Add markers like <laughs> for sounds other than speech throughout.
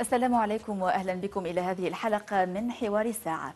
السلام عليكم وأهلا بكم إلى هذه الحلقة من حوار الساعة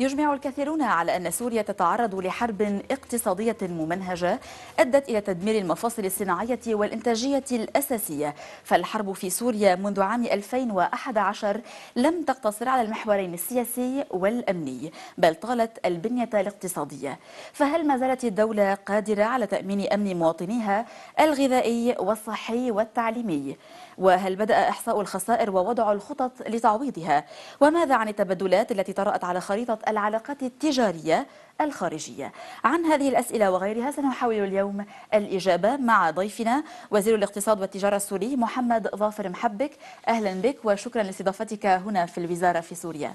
يجمع الكثيرون على أن سوريا تتعرض لحرب اقتصادية ممنهجة أدت إلى تدمير المفاصل الصناعية والإنتاجية الأساسية فالحرب في سوريا منذ عام 2011 لم تقتصر على المحورين السياسي والأمني بل طالت البنية الاقتصادية فهل ما زالت الدولة قادرة على تأمين أمن مواطنيها الغذائي والصحي والتعليمي وهل بدأ إحصاء الخسائر ووضع الخطط لتعويضها وماذا عن التبدلات التي طرأت على خريطة العلاقات التجارية الخارجية عن هذه الأسئلة وغيرها سنحاول اليوم الإجابة مع ضيفنا وزير الاقتصاد والتجارة السوري محمد ظافر محبك أهلا بك وشكرا لاستضافتك هنا في الوزارة في سوريا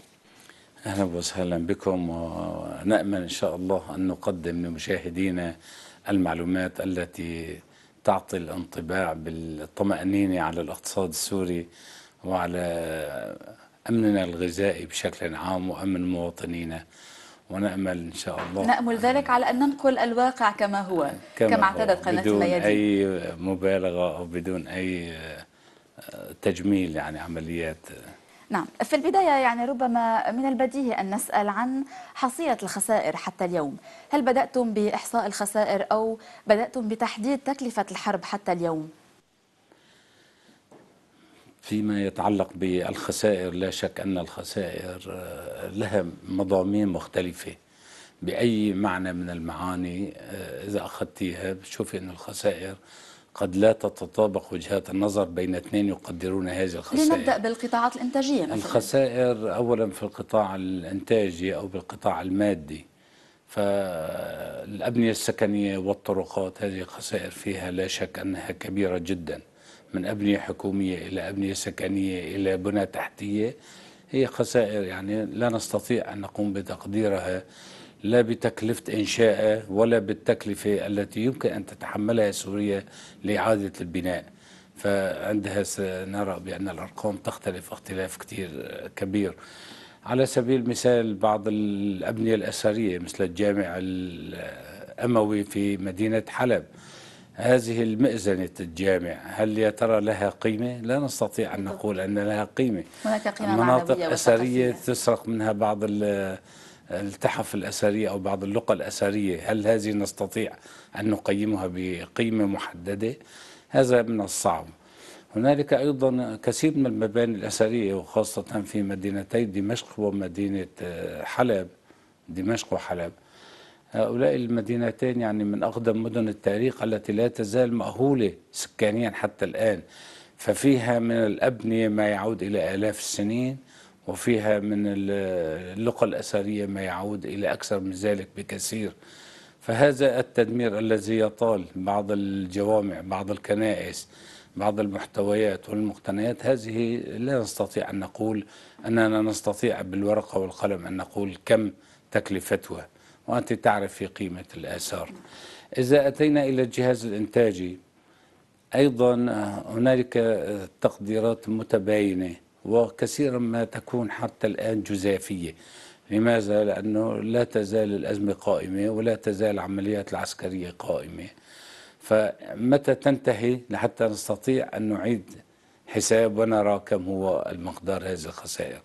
أهلا وسهلا بكم ونأمل إن شاء الله أن نقدم لمشاهدينا المعلومات التي تعطي الانطباع بالطمأنينة على الاقتصاد السوري وعلى أمننا الغذائي بشكل عام وأمن مواطنينا ونأمل إن شاء الله نأمل ذلك على أن ننقل الواقع كما هو كما, كما اعتادت قناة بدون الميادين أي مبالغة أو بدون أي تجميل يعني عمليات نعم في البداية يعني ربما من البديهي أن نسأل عن حصيلة الخسائر حتى اليوم هل بدأتم بإحصاء الخسائر أو بدأتم بتحديد تكلفة الحرب حتى اليوم؟ فيما يتعلق بالخسائر لا شك أن الخسائر آه، لها مضامين مختلفة بأي معنى من المعاني آه، إذا أخذتيها بتشوفي أن الخسائر قد لا تتطابق وجهات النظر بين اثنين يقدرون هذه الخسائر لنبدأ بالقطاعات الإنتاجية مثلا الخسائر أولا في القطاع الإنتاجي أو بالقطاع المادي فالأبنية السكنية والطرقات هذه خسائر فيها لا شك أنها كبيرة جدا من أبنية حكومية إلى أبنية سكنية إلى بنى تحتية هي خسائر يعني لا نستطيع أن نقوم بتقديرها لا بتكلفة إنشائه ولا بالتكلفة التي يمكن أن تتحملها سوريا لإعادة البناء فعندها سنرى بأن الأرقام تختلف اختلاف كثير كبير على سبيل المثال بعض الأبنية الأثرية مثل الجامع الأموي في مدينة حلب هذه المئذنة الجامع هل يا ترى لها قيمة؟ لا نستطيع أن نقول أن لها قيمة هناك قيمة مناطق أثرية تسرق منها بعض التحف الأثرية أو بعض اللقى الأثرية هل هذه نستطيع أن نقيمها بقيمة محددة هذا من الصعب هنالك أيضا كثير من المباني الأثرية وخاصة في مدينتي دمشق ومدينة آه، حلب دمشق وحلب هؤلاء المدينتين يعني من أقدم مدن التاريخ التي لا تزال مأهولة سكانيا حتى الآن ففيها من الأبنية ما يعود إلى آلاف السنين وفيها من اللقى الأثرية ما يعود إلى أكثر من ذلك بكثير فهذا التدمير الذي يطال بعض الجوامع بعض الكنائس بعض المحتويات والمقتنيات هذه لا نستطيع أن نقول أننا نستطيع بالورقة والقلم أن نقول كم تكلفتها وأنت تعرف في قيمة الآثار إذا أتينا إلى الجهاز الإنتاجي أيضا هنالك تقديرات متباينة وكثيرا ما تكون حتى الآن جزافية لماذا؟ لأنه لا تزال الأزمة قائمة ولا تزال العمليات العسكرية قائمة فمتى تنتهي لحتى نستطيع أن نعيد حساب ونرى كم هو المقدار هذه الخسائر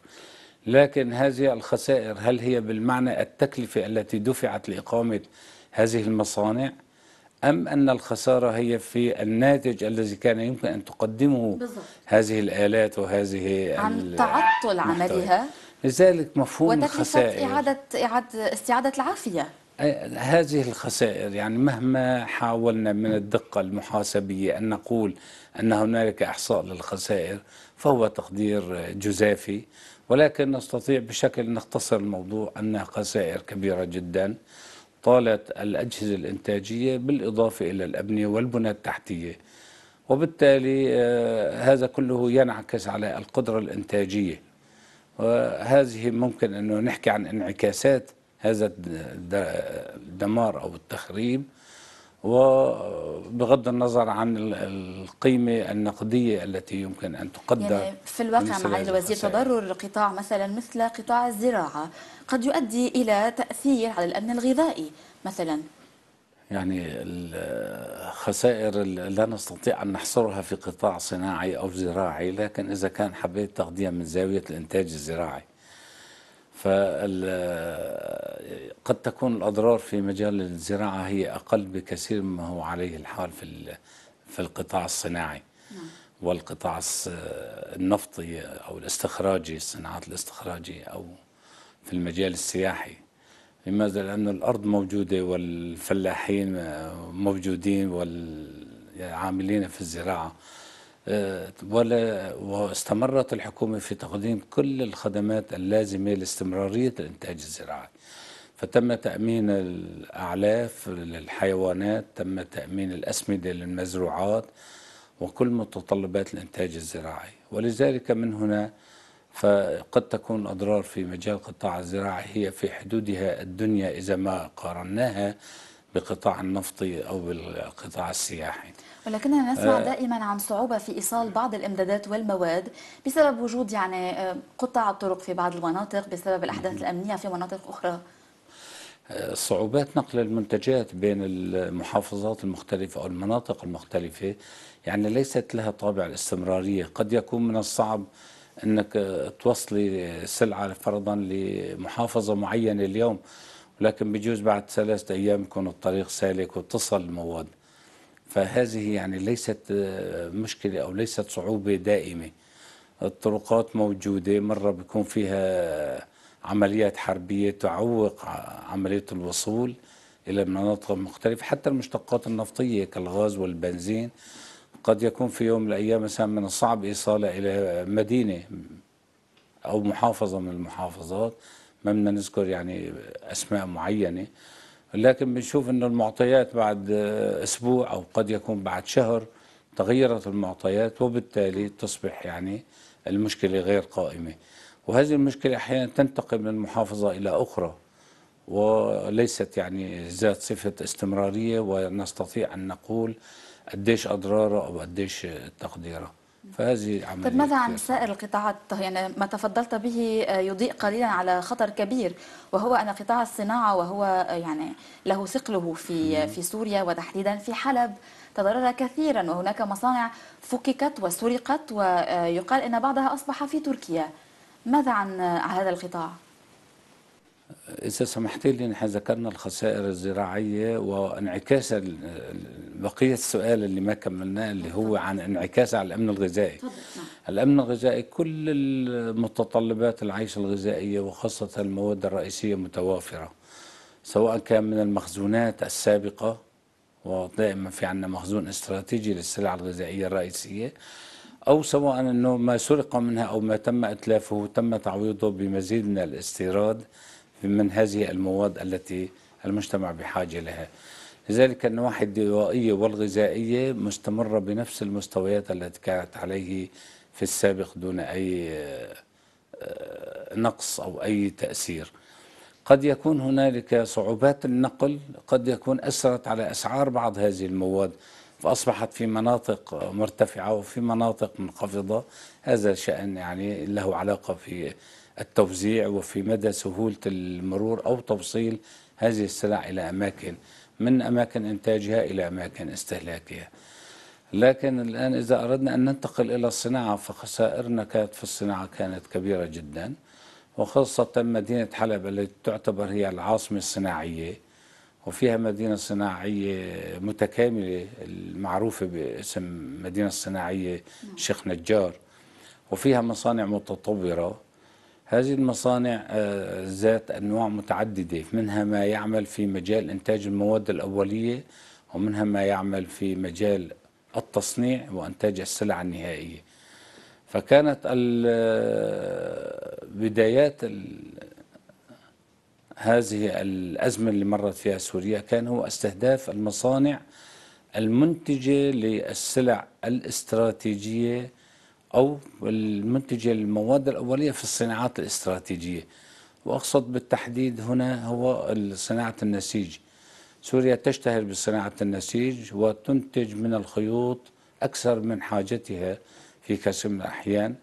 لكن هذه الخسائر هل هي بالمعنى التكلفة التي دفعت لإقامة هذه المصانع أم أن الخسارة هي في الناتج الذي كان يمكن أن تقدمه بالضبط. هذه الآلات وهذه عن تعطل عملها لذلك مفهوم الخسائر إعادة, إعادة استعادة العافية هذه الخسائر يعني مهما حاولنا من الدقة المحاسبية أن نقول أن هنالك إحصاء للخسائر فهو تقدير جزافي ولكن نستطيع بشكل نختصر الموضوع أنها خسائر كبيرة جدا طالت الأجهزة الإنتاجية بالإضافة إلى الأبنية والبنى التحتية وبالتالي آه، هذا كله ينعكس على القدرة الإنتاجية وهذه ممكن أنه نحكي عن انعكاسات هذا الدمار أو التخريب وبغض النظر عن القيمة النقدية التي يمكن أن تقدر يعني في الواقع معالي الوزير تضرر قطاع مثلا مثل قطاع الزراعة قد يؤدي إلى تأثير على الأمن الغذائي مثلا يعني الخسائر لا نستطيع أن نحصرها في قطاع صناعي أو زراعي لكن إذا كان حبيت تغذية من زاوية الإنتاج الزراعي فقد تكون الأضرار في مجال الزراعة هي أقل بكثير مما هو عليه الحال في في القطاع الصناعي نعم. والقطاع النفطي أو الاستخراجي الصناعات الاستخراجية أو في المجال السياحي لماذا؟ لأن الأرض موجودة والفلاحين موجودين والعاملين في الزراعة آه، ولا واستمرت الحكومة في تقديم كل الخدمات اللازمة لاستمرارية الإنتاج الزراعي فتم تأمين الأعلاف للحيوانات تم تأمين الأسمدة للمزروعات وكل متطلبات الإنتاج الزراعي ولذلك من هنا فقد تكون أضرار في مجال القطاع الزراعي هي في حدودها الدنيا إذا ما قارناها بقطاع النفطي أو بالقطاع السياحي ولكننا نسمع آه. دائما عن صعوبة في إيصال بعض الإمدادات والمواد بسبب وجود يعني آه، قطع الطرق في بعض المناطق بسبب الأحداث الأمنية في مناطق أخرى آه، صعوبات نقل المنتجات بين المحافظات المختلفة أو المناطق المختلفة يعني ليست لها طابع الاستمرارية قد يكون من الصعب أنك توصلي سلعة فرضا لمحافظة معينة اليوم لكن بجوز بعد ثلاثة أيام يكون الطريق سالك وتصل المواد فهذه يعني ليست آه، مشكلة أو ليست صعوبة دائمة الطرقات موجودة مرة بيكون فيها عمليات حربية تعوق عملية الوصول إلى مناطق مختلفة حتى المشتقات النفطية كالغاز والبنزين قد يكون في يوم من الأيام مثلا من الصعب إيصالها إلى مدينة أو محافظة من المحافظات ما بدنا نذكر يعني أسماء معينة لكن بنشوف انه المعطيات بعد أسبوع أو قد يكون بعد شهر تغيرت المعطيات وبالتالي تصبح يعني المشكلة غير قائمة وهذه المشكلة أحيانا تنتقل من محافظة إلى أخرى وليست يعني ذات صفة استمرارية ونستطيع أن نقول قديش أضراره أو قديش تقديره فهذه عملية طيب ماذا عن سائر القطاعات يعني ما تفضلت به يضيء قليلا على خطر كبير وهو أن قطاع الصناعة وهو يعني له ثقله في في سوريا وتحديدا في حلب تضرر كثيرا وهناك مصانع فككت وسرقت ويقال أن بعضها أصبح في تركيا ماذا عن هذا القطاع؟ إذا سمحت لي نحن ذكرنا الخسائر الزراعية وانعكاس بقية السؤال اللي ما كملناه اللي هو عن انعكاس على الأمن الغذائي نعم. الأمن الغذائي كل المتطلبات العيش الغذائية وخاصة المواد الرئيسية متوافرة سواء كان من المخزونات السابقة ودائما في عندنا مخزون استراتيجي للسلع الغذائية الرئيسية أو سواء أنه ما سرق منها أو ما تم إتلافه تم تعويضه بمزيد من الاستيراد من هذه المواد التي المجتمع بحاجة لها لذلك النواحي الدوائية والغذائية مستمرة بنفس المستويات التي كانت عليه في السابق دون أي آه، نقص أو أي تأثير قد يكون هنالك صعوبات النقل قد يكون أثرت على أسعار بعض هذه المواد فأصبحت في مناطق مرتفعة وفي مناطق منخفضة هذا شأن يعني له علاقة في التوزيع وفي مدى سهولة المرور أو توصيل هذه السلع إلى أماكن من أماكن إنتاجها إلى أماكن استهلاكها لكن الآن إذا أردنا أن ننتقل إلى الصناعة فخسائرنا كانت في الصناعة كانت كبيرة جدا وخاصة مدينة حلب التي تعتبر هي العاصمة الصناعية وفيها مدينة صناعية متكاملة المعروفة باسم مدينة الصناعية شيخ نجار وفيها مصانع متطورة هذه المصانع آه، ذات أنواع متعددة منها ما يعمل في مجال إنتاج المواد الأولية ومنها ما يعمل في مجال التصنيع وإنتاج السلع النهائية فكانت آه، بدايات هذه الأزمة اللي مرت فيها سوريا كان هو استهداف المصانع المنتجة للسلع الاستراتيجية أو المنتجة المواد الأولية في الصناعات الاستراتيجية وأقصد بالتحديد هنا هو صناعة النسيج سوريا تشتهر بصناعة النسيج وتنتج من الخيوط أكثر من حاجتها في كثير من الأحيان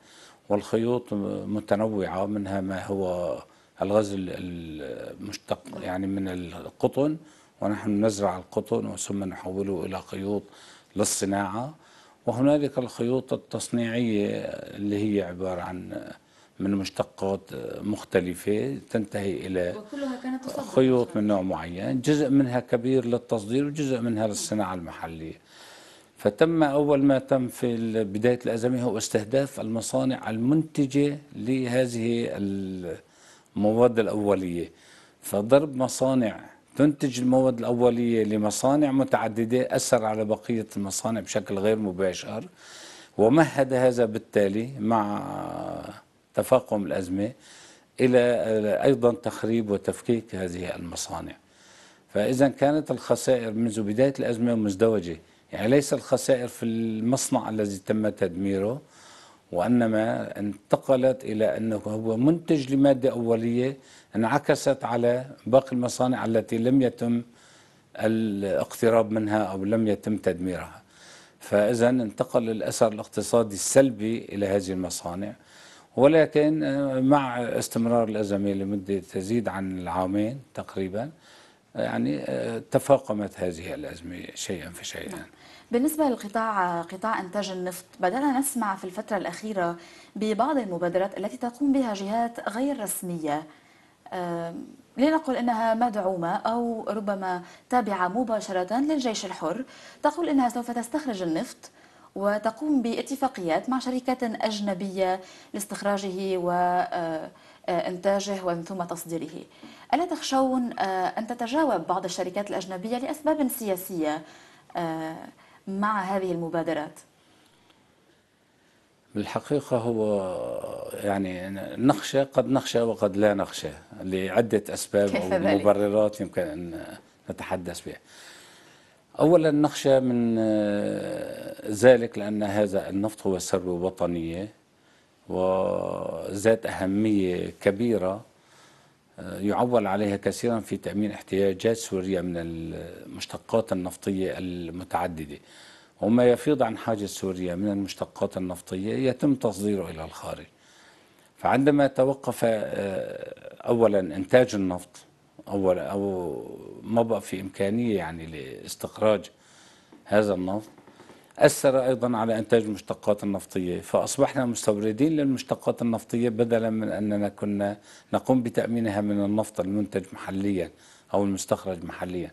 والخيوط متنوعة منها ما هو الغزل المشتق يعني من القطن ونحن نزرع القطن ثم نحوله إلى خيوط للصناعة وهنالك الخيوط التصنيعية اللي هي عبارة عن من مشتقات مختلفة تنتهي إلى وكلها كانت تصدر خيوط من نوع معين جزء منها كبير للتصدير وجزء منها للصناعة المحلية فتم أول ما تم في بداية الأزمة هو استهداف المصانع المنتجة لهذه المواد الأولية فضرب مصانع تنتج المواد الأولية لمصانع متعددة أثر على بقية المصانع بشكل غير مباشر ومهد هذا بالتالي مع تفاقم الأزمة إلى أيضا تخريب وتفكيك هذه المصانع فإذا كانت الخسائر منذ بداية الأزمة مزدوجة يعني ليس الخسائر في المصنع الذي تم تدميره وإنما انتقلت إلى أنه هو منتج لمادة أولية انعكست على باقي المصانع التي لم يتم الاقتراب منها أو لم يتم تدميرها فإذا انتقل الأثر الاقتصادي السلبي إلى هذه المصانع ولكن آه، مع استمرار الأزمة لمدة تزيد عن العامين تقريبا آه، يعني آه، تفاقمت هذه الأزمة شيئا فشيئا نعم. بالنسبة للقطاع قطاع إنتاج النفط بدأنا نسمع في الفترة الأخيرة ببعض المبادرات التي تقوم بها جهات غير رسمية لنقل أنها مدعومة أو ربما تابعة مباشرة للجيش الحر تقول أنها سوف تستخرج النفط وتقوم باتفاقيات مع شركات أجنبية لاستخراجه وإنتاجه ومن ثم تصديره ألا تخشون أن تتجاوب بعض الشركات الأجنبية لأسباب سياسية مع هذه المبادرات؟ بالحقيقة هو يعني نخشى قد نخشى وقد لا نخشى لعدة أسباب أو مبررات يمكن أن نتحدث بها أولا نخشى من ذلك لأن هذا النفط هو ثروة وطنية وذات أهمية كبيرة يعول عليها كثيرا في تأمين احتياجات سوريا من المشتقات النفطية المتعددة وما يفيض عن حاجز سوريا من المشتقات النفطية يتم تصديره إلى الخارج فعندما توقف آه، أولا إنتاج النفط أول أو ما بقى في إمكانية يعني لاستخراج هذا النفط أثر أيضا على إنتاج المشتقات النفطية فأصبحنا مستوردين للمشتقات النفطية بدلا من أننا كنا نقوم بتأمينها من النفط المنتج محليا أو المستخرج محليا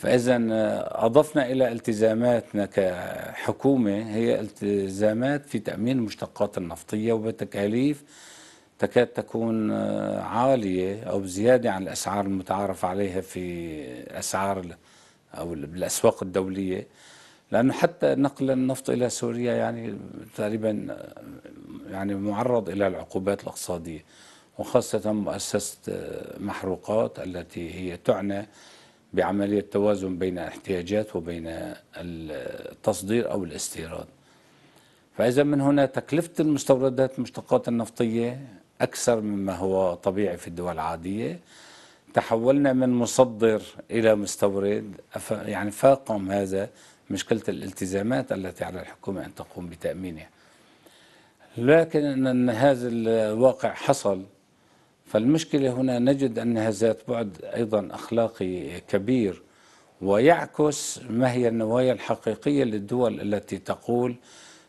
فإذا آه، أضفنا إلى التزاماتنا كحكومة هي التزامات في تأمين المشتقات النفطية وبتكاليف تكاد تكون آه، عالية أو بزيادة عن الأسعار المتعارف عليها في أسعار أو بالأسواق الدولية لأنه حتى نقل النفط إلى سوريا يعني تقريبا آه، يعني معرض إلى العقوبات الاقتصادية وخاصة مؤسسة محروقات التي هي تعنى بعملية توازن بين الاحتياجات وبين التصدير أو الاستيراد فإذا من هنا تكلفة المستوردات المشتقات النفطية أكثر مما هو طبيعي في الدول العادية تحولنا من مصدر إلى مستورد يعني فاقم هذا مشكلة الالتزامات التي على الحكومة أن تقوم بتأمينها لكن أن هذا الواقع حصل فالمشكلة هنا نجد أنها ذات بعد أيضا أخلاقي كبير ويعكس ما هي النوايا الحقيقية للدول التي تقول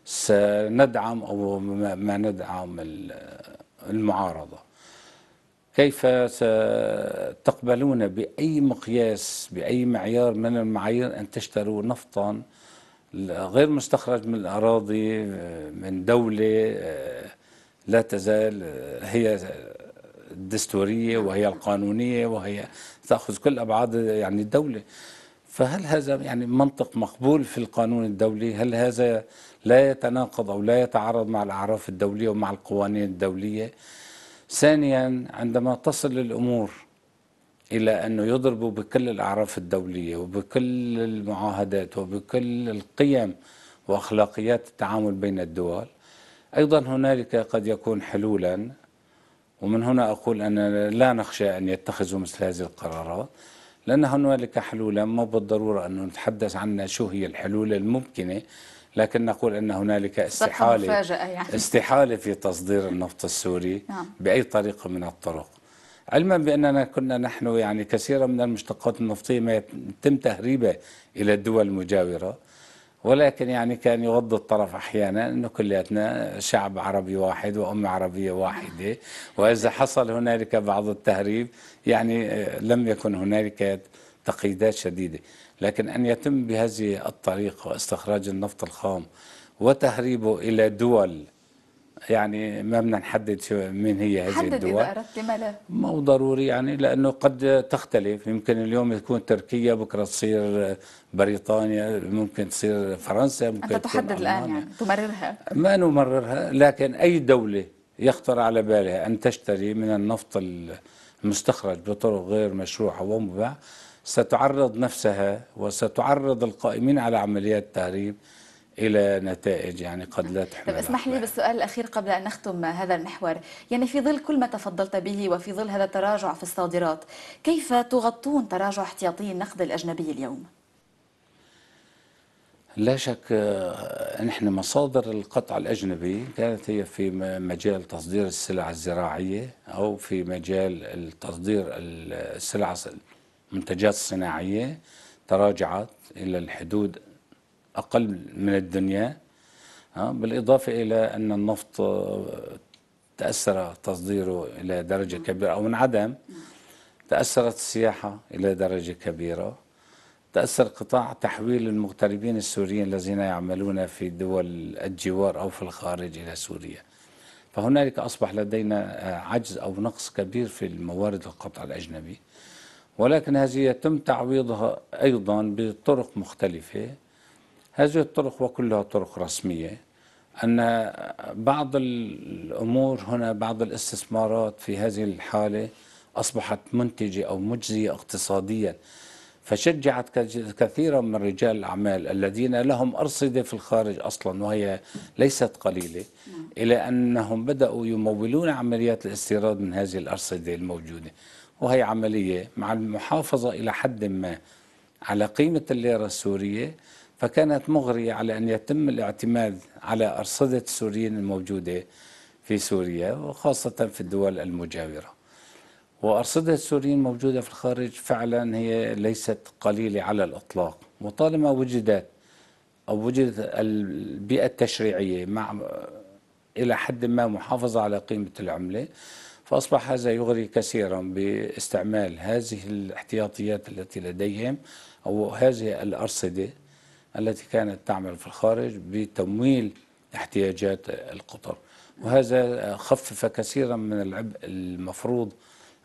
سندعم أو ما ندعم المعارضة كيف ستقبلون بأي مقياس بأي معيار من المعايير أن تشتروا نفطا غير مستخرج من الأراضي من دولة لا تزال هي الدستورية وهي القانونية وهي تأخذ كل أبعاد يعني الدولة فهل هذا يعني منطق مقبول في القانون الدولي هل هذا لا يتناقض أو لا يتعارض مع الأعراف الدولية ومع القوانين الدولية ثانيا عندما تصل الأمور إلى أنه يضربوا بكل الأعراف الدولية وبكل المعاهدات وبكل القيم وأخلاقيات التعامل بين الدول أيضا هنالك قد يكون حلولا ومن هنا أقول أن لا نخشى أن يتخذوا مثل هذه القرارات لأن هنالك حلولا ما بالضرورة أن نتحدث عن شو هي الحلول الممكنة لكن نقول أن هنالك استحالة يعني. <laughs> استحالة في تصدير النفط السوري نعم. بأي طريقة من الطرق علما بأننا كنا نحن يعني كثيرا من المشتقات النفطية ما يتم تهريبها إلى الدول المجاورة ولكن يعني كان يغض الطرف احيانا انه كلياتنا شعب عربي واحد وام عربيه واحده واذا حصل هنالك بعض التهريب يعني آه، لم يكن هنالك تقييدات شديده لكن ان يتم بهذه الطريقه واستخراج النفط الخام وتهريبه الى دول يعني ما بدنا نحدد من مين هي هذه حدد الدول إذا أردت لما لا مو ضروري يعني لأنه قد تختلف يمكن اليوم تكون تركيا بكرة تصير بريطانيا ممكن تصير فرنسا ممكن أنت تحدد الآن يعني تمررها ما نمررها لكن أي دولة يخطر على بالها أن تشتري من النفط المستخرج بطرق غير مشروعة ومباح ستعرض نفسها وستعرض القائمين على عمليات تهريب الى نتائج يعني قد لا تحمل طيب اسمح لي بالسؤال الاخير قبل ان نختم هذا المحور، يعني في ظل كل ما تفضلت به وفي ظل هذا التراجع في الصادرات، كيف تغطون تراجع احتياطي النقد الاجنبي اليوم؟ لا شك آه، نحن مصادر القطع الاجنبي كانت هي في مجال تصدير السلع الزراعيه او في مجال تصدير السلع المنتجات الصناعيه تراجعت الى الحدود أقل من الدنيا بالإضافة إلى أن النفط آه، تأثر تصديره إلى درجة كبيرة أو انعدم تأثرت السياحة إلى درجة كبيرة تأثر قطاع تحويل المغتربين السوريين الذين يعملون في دول الجوار أو في الخارج إلى سوريا فهنالك أصبح لدينا آه، عجز أو نقص كبير في الموارد القطع الأجنبي ولكن هذه يتم تعويضها أيضا بطرق مختلفة هذه الطرق وكلها طرق رسمية أن بعض الأمور هنا بعض الاستثمارات في هذه الحالة أصبحت منتجة أو مجزية اقتصاديا فشجعت كثيرا من رجال الأعمال الذين لهم أرصدة في الخارج أصلا وهي ليست قليلة نعم. إلى أنهم بدأوا يمولون عمليات الاستيراد من هذه الأرصدة الموجودة وهي عملية مع المحافظة إلى حد ما على قيمة الليرة السورية فكانت مغرية على أن يتم الاعتماد على أرصدة السوريين الموجودة في سوريا وخاصة في الدول المجاورة وأرصدة السوريين الموجودة في الخارج فعلا هي ليست قليلة على الإطلاق وطالما وجدت أو وجدت البيئة التشريعية مع إلى حد ما محافظة على قيمة العملة فأصبح هذا يغري كثيرا باستعمال هذه الاحتياطيات التي لديهم أو هذه الأرصدة التي كانت تعمل في الخارج بتمويل احتياجات القطر وهذا خفف كثيرا من العبء المفروض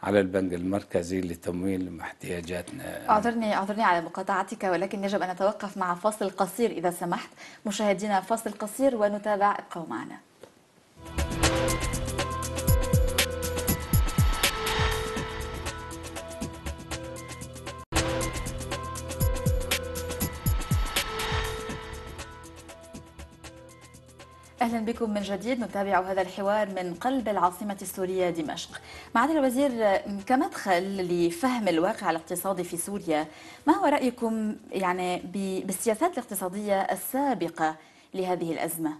على البنك المركزي لتمويل احتياجاتنا اعذرني اعذرني على مقاطعتك ولكن يجب ان نتوقف مع فاصل قصير اذا سمحت مشاهدينا فاصل قصير ونتابع ابقوا معنا أهلا بكم من جديد نتابع هذا الحوار من قلب العاصمة السورية دمشق معالي الوزير كمدخل لفهم الواقع الاقتصادي في سوريا ما هو رأيكم يعني بالسياسات الاقتصادية السابقة لهذه الأزمة؟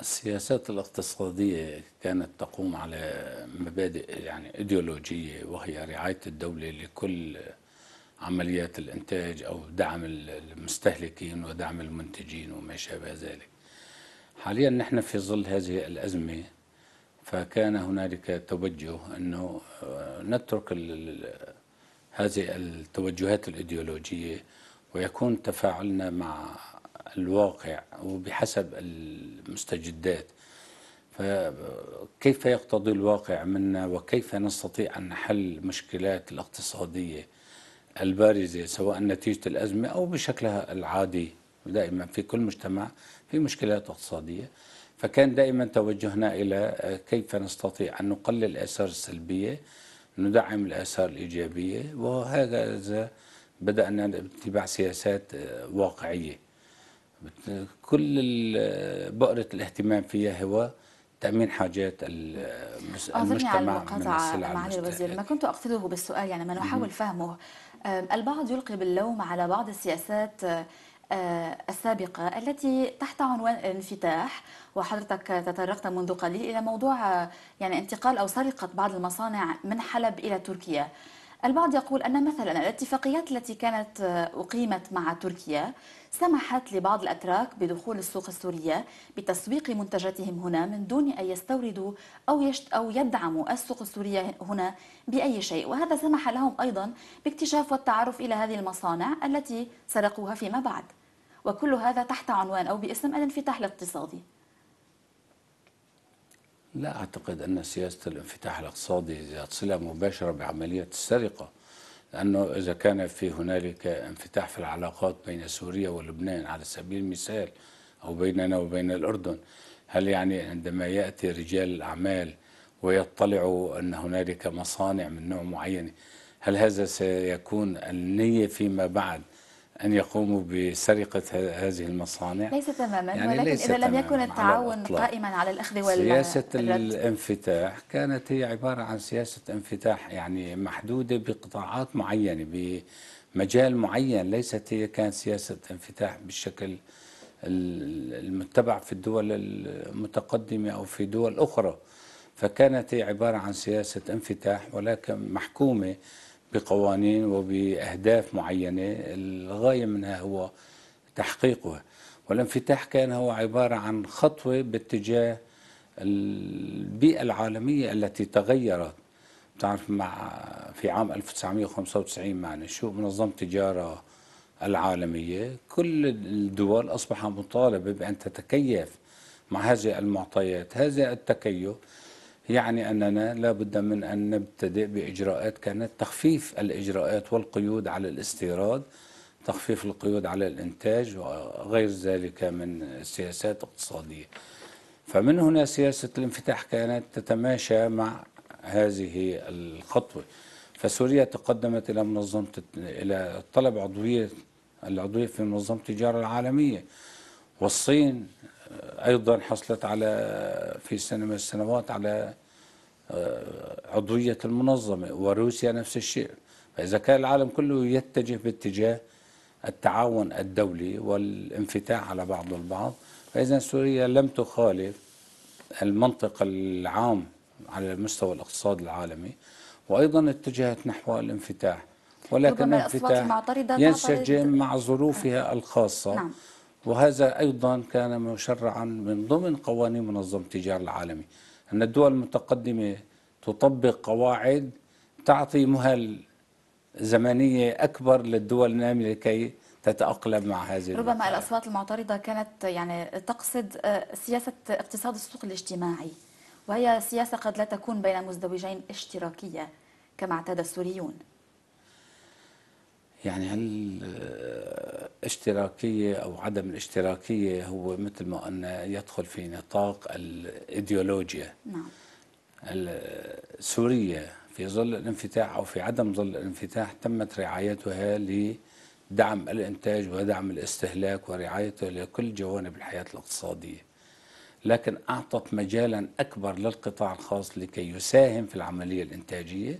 السياسات الاقتصادية كانت تقوم على مبادئ يعني ايديولوجية وهي رعاية الدولة لكل عمليات الإنتاج أو دعم المستهلكين ودعم المنتجين وما شابه ذلك حاليا نحن في ظل هذه الأزمة فكان هنالك توجه أنه آه، نترك هذه التوجهات الإيديولوجية ويكون تفاعلنا مع الواقع وبحسب المستجدات فكيف يقتضي الواقع منا وكيف نستطيع أن نحل مشكلات الاقتصادية البارزة سواء نتيجة الأزمة أو بشكلها العادي دائما في كل مجتمع في مشكلات اقتصادية فكان دائما توجهنا إلى آه، كيف نستطيع أن نقلل الآثار السلبية ندعم الآثار الإيجابية وهذا بدأنا باتباع سياسات آه، واقعية كل آه، بؤرة الاهتمام فيها هو تامين حاجات المجتمع أظن على المقاطعة الوزير ما كنت أقصده بالسؤال يعني ما نحاول فهمه البعض يلقي باللوم على بعض السياسات السابقة التي تحت عنوان الانفتاح وحضرتك تطرقت منذ قليل إلى موضوع يعني انتقال أو سرقة بعض المصانع من حلب إلى تركيا البعض يقول أن مثلا الاتفاقيات التي كانت أقيمت مع تركيا سمحت لبعض الأتراك بدخول السوق السورية بتسويق منتجاتهم هنا من دون أن يستوردوا أو, يشت أو يدعموا السوق السورية هنا بأي شيء وهذا سمح لهم أيضا باكتشاف والتعرف إلى هذه المصانع التي سرقوها فيما بعد وكل هذا تحت عنوان أو باسم الانفتاح الاقتصادي لا أعتقد أن سياسة الانفتاح الاقتصادي ذات صلة مباشرة بعملية السرقة لأنه إذا كان في هنالك انفتاح في العلاقات بين سوريا ولبنان على سبيل المثال أو بيننا وبين الأردن هل يعني عندما يأتي رجال الأعمال ويطلعوا أن هنالك مصانع من نوع معين هل هذا سيكون النية فيما بعد أن يقوموا بسرقة هذه المصانع ليس تماما يعني ولكن ليس إذا لم يكن التعاون على قائما على الأخذ والرد سياسة الانفتاح كانت هي عبارة عن سياسة انفتاح يعني محدودة بقطاعات معينة بمجال معين ليست هي كانت سياسة انفتاح بالشكل المتبع في الدول المتقدمة أو في دول أخرى فكانت هي عبارة عن سياسة انفتاح ولكن محكومة بقوانين وبأهداف معينة الغاية منها هو تحقيقها والانفتاح كان هو عبارة عن خطوة باتجاه البيئة العالمية التي تغيرت تعرف مع في عام 1995 مع نشوء منظمة التجارة العالمية كل الدول أصبح مطالبة بأن تتكيف مع هذه المعطيات هذا التكيف يعني أننا لا بد من أن نبتدئ بإجراءات كانت تخفيف الإجراءات والقيود على الاستيراد تخفيف القيود على الإنتاج وغير ذلك من سياسات اقتصادية فمن هنا سياسة الانفتاح كانت تتماشى مع هذه الخطوة فسوريا تقدمت إلى منظمة إلى طلب عضوية العضوية في منظمة التجارة العالمية والصين أيضا حصلت على في سنة من السنوات على آه، عضوية المنظمة وروسيا نفس الشيء فإذا كان العالم كله يتجه باتجاه التعاون الدولي والانفتاح على بعض البعض فإذا سوريا لم تخالف المنطق العام على المستوى الاقتصاد العالمي وأيضا اتجهت نحو الانفتاح ولكن الانفتاح ينسجم مع ظروفها نعم. الخاصة نعم. وهذا أيضا كان مشرعا من ضمن قوانين منظمة التجارة العالمي أن الدول المتقدمة تطبق قواعد تعطي مهل زمنية أكبر للدول النامية لكي تتأقلم مع هذه ربما المتحدة. الأصوات المعترضة كانت يعني تقصد آه، سياسة اقتصاد السوق الاجتماعي وهي سياسة قد لا تكون بين مزدوجين اشتراكية كما اعتاد السوريون يعني هل آه، اشتراكية أو عدم الاشتراكية هو مثل ما قلنا يدخل في نطاق الإيديولوجيا نعم. السورية في ظل الانفتاح أو في عدم ظل الانفتاح تمت رعايتها لدعم الإنتاج ودعم الاستهلاك ورعايته لكل جوانب الحياة الاقتصادية لكن أعطت مجالا أكبر للقطاع الخاص لكي يساهم في العملية الإنتاجية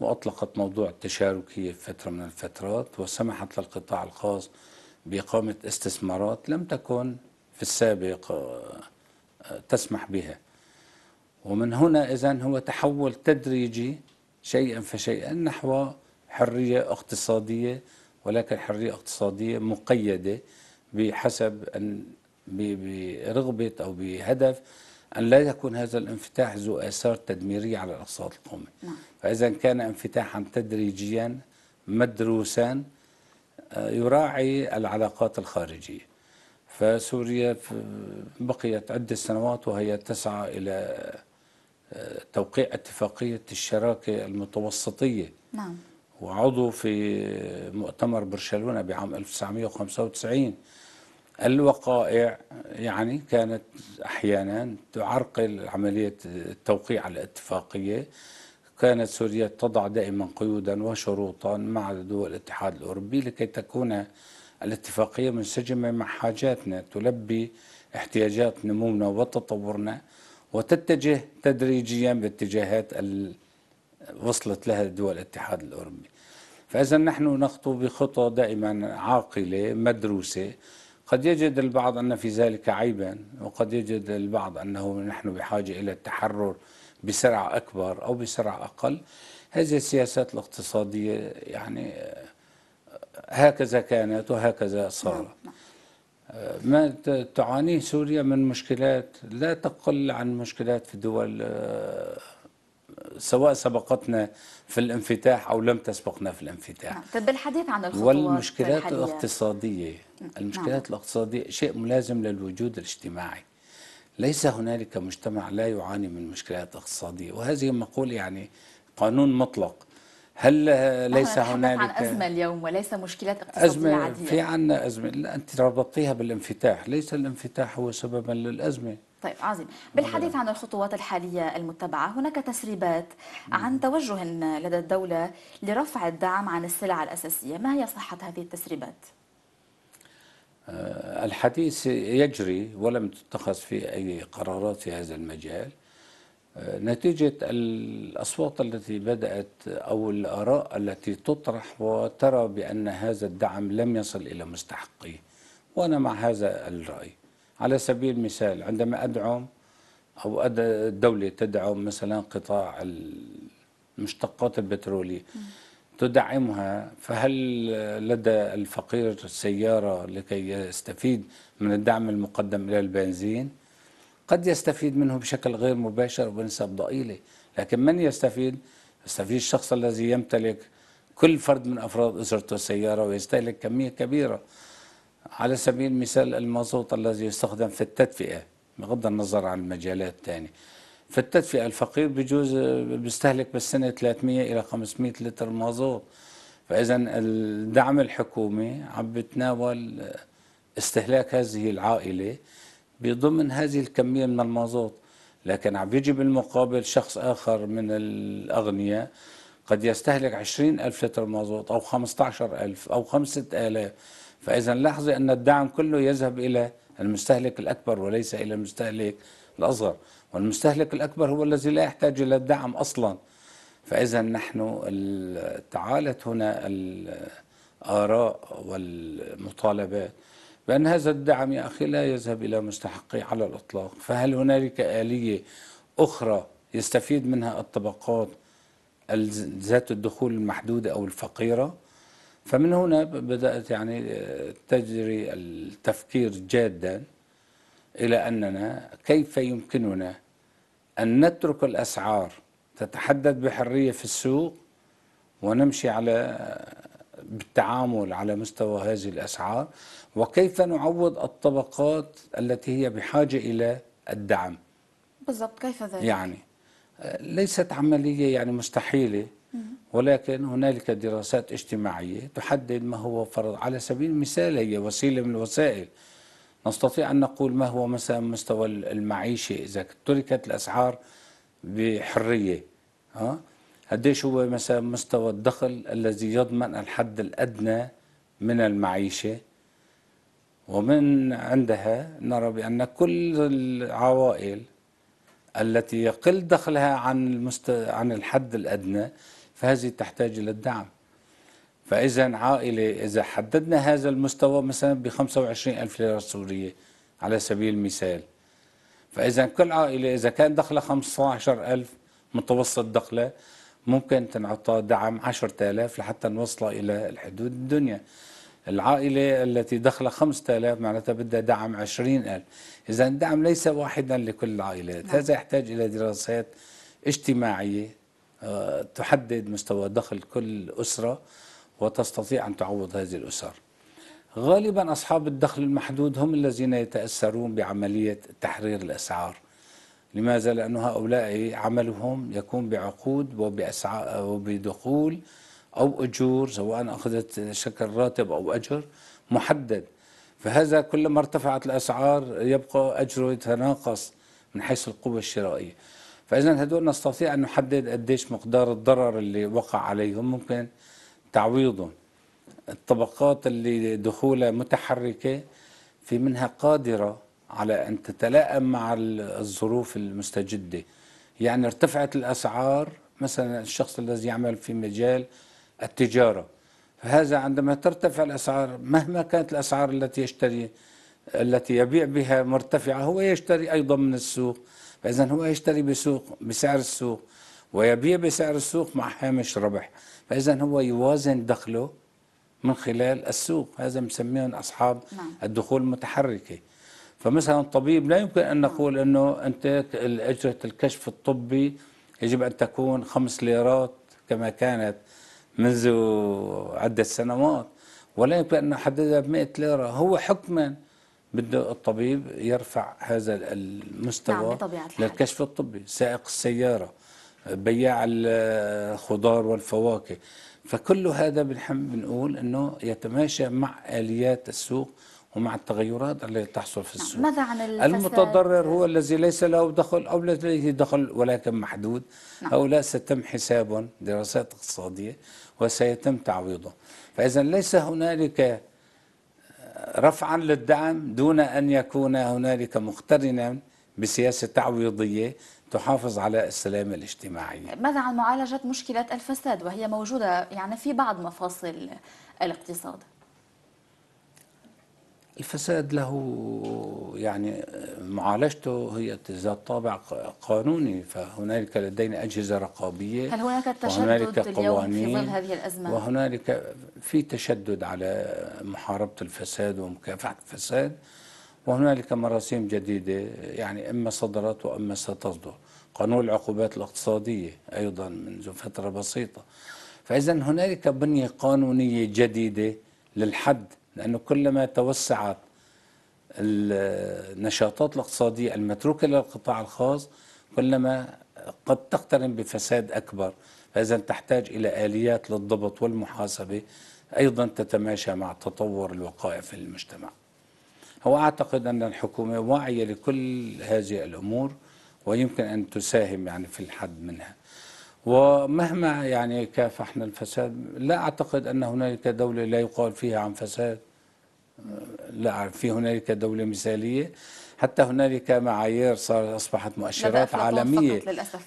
وأطلقت موضوع التشاركية في فترة من الفترات وسمحت للقطاع الخاص بإقامة استثمارات لم تكن في السابق آه، تسمح بها ومن هنا إذا هو تحول تدريجي شيئا فشيئا نحو حرية اقتصادية ولكن حرية اقتصادية مقيدة بحسب أن برغبة أو بهدف أن لا يكون هذا الانفتاح ذو آثار تدميرية على الاقتصاد القومي نعم. فإذا كان انفتاحا تدريجيا مدروسا آه، يراعي العلاقات الخارجية فسوريا بقيت عدة سنوات وهي تسعى إلى آه، توقيع اتفاقية الشراكة المتوسطية نعم وعضو في مؤتمر برشلونة بعام 1995 الوقائع يعني كانت احيانا تعرقل عمليه التوقيع على الاتفاقيه كانت سوريا تضع دائما قيودا وشروطا مع دول الاتحاد الاوروبي لكي تكون الاتفاقيه منسجمه مع حاجاتنا تلبي احتياجات نمونا وتطورنا وتتجه تدريجيا باتجاهات وصلت لها دول الاتحاد الاوروبي. فاذا نحن نخطو بخطى دائما عاقله مدروسه قد يجد البعض أن في ذلك عيبا وقد يجد البعض أنه نحن بحاجة إلى التحرر بسرعة أكبر أو بسرعة أقل هذه السياسات الاقتصادية يعني هكذا كانت وهكذا صارت نعم، نعم. ما تعانيه سوريا من مشكلات لا تقل عن مشكلات في دول آه، سواء سبقتنا في الانفتاح او لم تسبقنا في الانفتاح نعم. طب بالحديث عن الخطوات والمشكلات الحالية. الاقتصاديه نعم. المشكلات نعم. الاقتصاديه شيء ملازم للوجود الاجتماعي ليس هنالك مجتمع لا يعاني من مشكلات اقتصاديه وهذه مقوله يعني قانون مطلق هل ليس هنالك عن ازمه اليوم وليس مشكلات اقتصاديه أزمة عاديه في عندنا ازمه انت ربطتيها بالانفتاح ليس الانفتاح هو سببا للازمه طيب عظيم بالحديث عن الخطوات الحالية المتبعة هناك تسريبات عن توجه لدى الدولة لرفع الدعم عن السلع الأساسية ما هي صحة هذه التسريبات؟ آه، الحديث يجري ولم تتخذ في أي قرارات في هذا المجال آه، نتيجة الأصوات التي بدأت أو الآراء التي تطرح وترى بأن هذا الدعم لم يصل إلى مستحقيه وأنا مع هذا الرأي على سبيل المثال عندما أدعم أو الدولة تدعم مثلا قطاع المشتقات البترولية تدعمها فهل لدى الفقير سيارة لكي يستفيد من الدعم المقدم إلى البنزين قد يستفيد منه بشكل غير مباشر وبنسب ضئيلة لكن من يستفيد؟ يستفيد الشخص الذي يمتلك كل فرد من أفراد أسرته سيارة ويستهلك كمية كبيرة على سبيل المثال المازوت الذي يستخدم في التدفئة بغض النظر عن المجالات الثانية في التدفئة الفقير بجوز بيستهلك بالسنة 300 إلى 500 لتر مازوت فإذا الدعم الحكومي عم بتناول استهلاك هذه العائلة بضمن هذه الكمية من المازوت لكن عم يجي بالمقابل شخص آخر من الأغنياء قد يستهلك 20 ألف لتر مازوت أو 15 ألف أو 5000 فإذا لاحظي أن الدعم كله يذهب إلى المستهلك الأكبر وليس إلى المستهلك الأصغر والمستهلك الأكبر هو الذي لا يحتاج إلى الدعم أصلا فإذا نحن تعالت هنا الآراء والمطالبات بأن هذا الدعم يا أخي لا يذهب إلى مستحقيه على الإطلاق فهل هنالك آلية أخرى يستفيد منها الطبقات ذات الدخول المحدودة أو الفقيرة فمن هنا بدأت يعني آه، تجري التفكير جادا إلى أننا كيف يمكننا أن نترك الأسعار تتحدد بحرية في السوق ونمشي على آه، بالتعامل على مستوى هذه الأسعار وكيف نعوض الطبقات التي هي بحاجة إلى الدعم بالضبط كيف ذلك؟ يعني آه، ليست عملية يعني مستحيلة ولكن هنالك دراسات اجتماعية تحدد ما هو فرض على سبيل المثال هي وسيلة من الوسائل نستطيع أن نقول ما هو مثلا مستوى المعيشة إذا تركت الأسعار بحرية ها قديش هو مثلا مستوى الدخل الذي يضمن الحد الأدنى من المعيشة ومن عندها نرى بأن كل العوائل التي يقل دخلها عن المست... عن الحد الأدنى فهذه تحتاج إلى الدعم فإذا عائلة إذا حددنا هذا المستوى مثلا ب 25000 ليرة سورية على سبيل المثال فإذا كل عائلة إذا كان دخلها 15000 متوسط دخلها ممكن تنعطى دعم 10000 لحتى نوصلها إلى الحدود الدنيا العائلة التي دخلها 5000 معناتها بدها دعم 20000 إذا الدعم ليس واحدا لكل العائلات نعم. هذا يحتاج إلى دراسات اجتماعية آه، تحدد مستوى دخل كل أسرة وتستطيع أن تعوض هذه الأسر غالبا أصحاب الدخل المحدود هم الذين يتأثرون بعملية تحرير الأسعار لماذا؟ لأن هؤلاء عملهم يكون بعقود وبدخول أو أجور سواء أخذت شكل راتب أو أجر محدد فهذا كلما ارتفعت الأسعار يبقى أجره يتناقص من حيث القوة الشرائية فاذا هدول نستطيع ان نحدد قديش مقدار الضرر اللي وقع عليهم ممكن تعويضهم الطبقات اللي دخولها متحركه في منها قادره على ان تتلائم مع الظروف المستجده يعني ارتفعت الاسعار مثلا الشخص الذي يعمل في مجال التجاره فهذا عندما ترتفع الاسعار مهما كانت الاسعار التي يشتري التي يبيع بها مرتفعه هو يشتري ايضا من السوق فإذا هو يشتري بسوق بسعر السوق ويبيع بسعر السوق مع هامش ربح فإذا هو يوازن دخله من خلال السوق هذا مسميهم أصحاب نعم. الدخول المتحركة فمثلا الطبيب لا يمكن أن نقول نعم. أنه أنت أجرة الكشف الطبي يجب أن تكون خمس ليرات كما كانت منذ عدة سنوات ولا يمكن أن نحددها ب 100 ليرة هو حكما بده الطبيب يرفع هذا المستوى نعم للكشف الطبي سائق السيارة بياع الخضار والفواكه فكل هذا بنحب بنقول أنه يتماشى مع آليات السوق ومع التغيرات التي تحصل في نعم، السوق ماذا عن المتضرر هو الذي ليس له دخل أو لديه دخل ولكن محدود نعم. هؤلاء سيتم حسابهم دراسات اقتصادية وسيتم تعويضهم فإذا ليس هنالك رفعا للدعم دون أن يكون هنالك مقترنا بسياسة تعويضية تحافظ على السلامة الاجتماعية ماذا عن معالجة مشكلة الفساد وهي موجودة يعني في بعض مفاصل الاقتصاد الفساد له يعني معالجته هي ذات طابع قانوني فهنالك لدينا أجهزة رقابية هل هناك تشدد اليوم في ظل هذه الأزمة؟ وهنالك في تشدد على محاربة الفساد ومكافحة الفساد وهنالك مراسيم جديدة يعني إما صدرت وإما ستصدر قانون العقوبات الاقتصادية أيضا منذ فترة بسيطة فإذا هنالك بنية قانونية جديدة للحد لأنه كلما توسعت النشاطات الاقتصادية المتروكة للقطاع الخاص كلما قد تقترن بفساد أكبر فإذا تحتاج إلى آليات للضبط والمحاسبة أيضا تتماشى مع تطور الوقائع في المجتمع هو أعتقد أن الحكومة واعية لكل هذه الأمور ويمكن أن تساهم يعني في الحد منها ومهما يعني كافحنا الفساد لا أعتقد أن هنالك دولة لا يقال فيها عن فساد لا اعرف في هنالك دولة مثالية حتى هنالك معايير صار أصبحت مؤشرات عالمية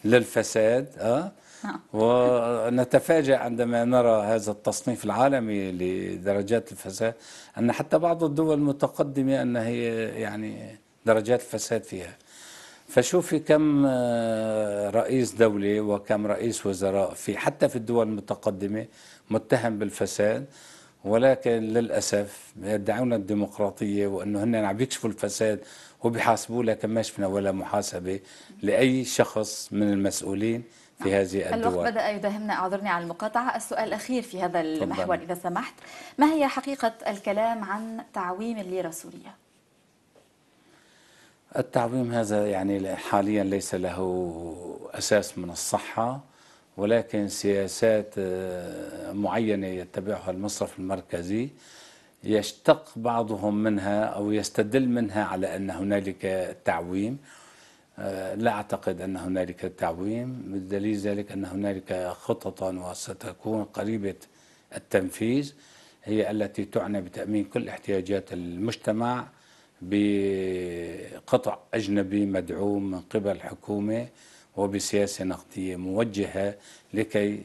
للفساد أه؟ نعم. ونتفاجأ عندما نرى هذا التصنيف العالمي لدرجات الفساد أن حتى بعض الدول المتقدمة أن هي يعني درجات الفساد فيها فشوفي كم آه، رئيس دولة وكم رئيس وزراء في حتى في الدول المتقدمة متهم بالفساد ولكن للأسف يدعون الديمقراطية وأنه هن عم يكشفوا الفساد وبيحاسبوا لكن ما شفنا ولا محاسبة لأي شخص من المسؤولين في نعم. هذه الدول الوقت بدأ يداهمنا أعذرني على المقاطعة السؤال الأخير في هذا المحور إذا سمحت ما هي حقيقة الكلام عن تعويم الليرة السورية؟ التعويم هذا يعني حاليا ليس له أساس من الصحة ولكن سياسات آه، معينة يتبعها المصرف المركزي يشتق بعضهم منها أو يستدل منها على أن هنالك تعويم آه، لا أعتقد أن هنالك تعويم بالدليل ذلك أن هنالك خططا وستكون قريبة التنفيذ هي التي تعنى بتأمين كل احتياجات المجتمع بقطع أجنبي مدعوم من قبل الحكومة وبسياسة نقدية موجهة لكي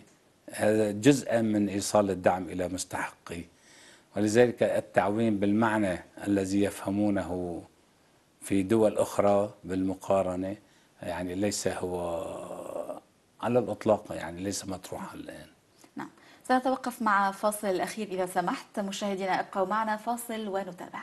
هذا جزءا من إيصال الدعم إلى مستحقي ولذلك التعويم بالمعنى الذي يفهمونه في دول أخرى بالمقارنة يعني ليس هو على الإطلاق يعني ليس مطروحا الآن نعم سنتوقف مع فاصل الأخير إذا سمحت مشاهدينا ابقوا معنا فاصل ونتابع